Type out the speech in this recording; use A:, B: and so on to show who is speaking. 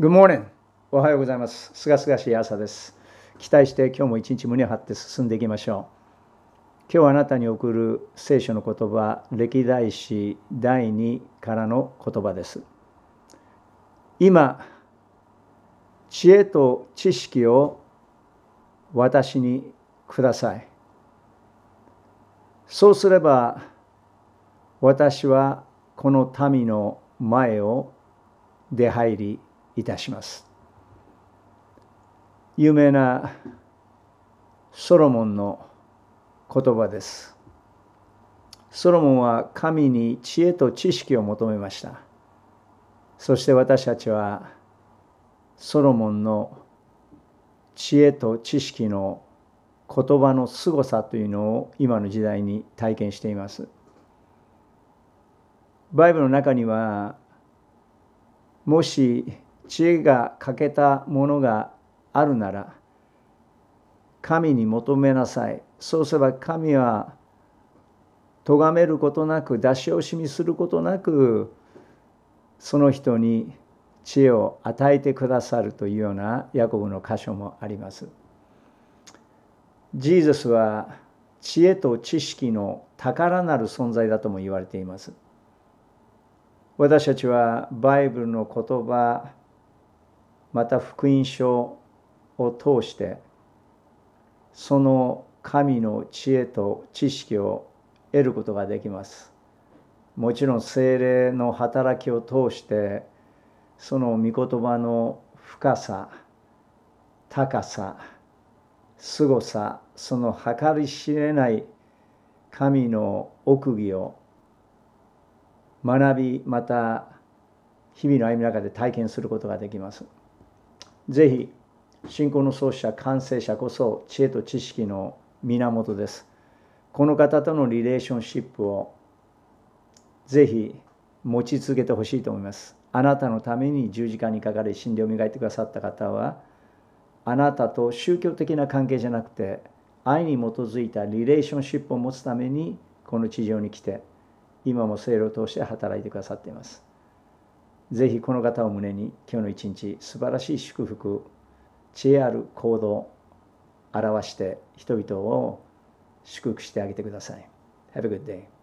A: Good morning! おはようございます。すがすがしい朝です。期待して今日も一日胸張って進んでいきましょう。今日あなたに送る聖書の言葉、歴代史第2からの言葉です。今、知恵と知識を私にください。そうすれば私はこの民の前を出入りいたします有名なソロモンの言葉ですソロモンは神に知恵と知識を求めましたそして私たちはソロモンの知恵と知識の言葉の凄さというのを今の時代に体験しています。バイブルの中にはもし知恵が欠けたものがあるなら神に求めなさいそうすれば神は咎めることなく出し惜しみすることなくその人に知恵を与えてくださるというようなヤコブの箇所もあります。ジーザスは知恵と知識の宝なる存在だとも言われています。私たちはバイブルの言葉また福音書を通してその神の知恵と知識を得ることができますもちろん精霊の働きを通してその御言葉の深さ高さ凄さその計り知れない神の奥義を学びまた日々の歩みの中で体験することができます。ぜひ信仰の創始者完成者こそ知恵と知識の源ですこの方とのリレーションシップをぜひ持ち続けてほしいと思いますあなたのために十字架にかかり死んで磨いてくださった方はあなたと宗教的な関係じゃなくて愛に基づいたリレーションシップを持つためにこの地上に来て今も聖霊を通して働いてくださっていますぜひこの方を胸に今日の一日素晴らしい祝福知恵ある行動表して人々を祝福してあげてください。Have a good day.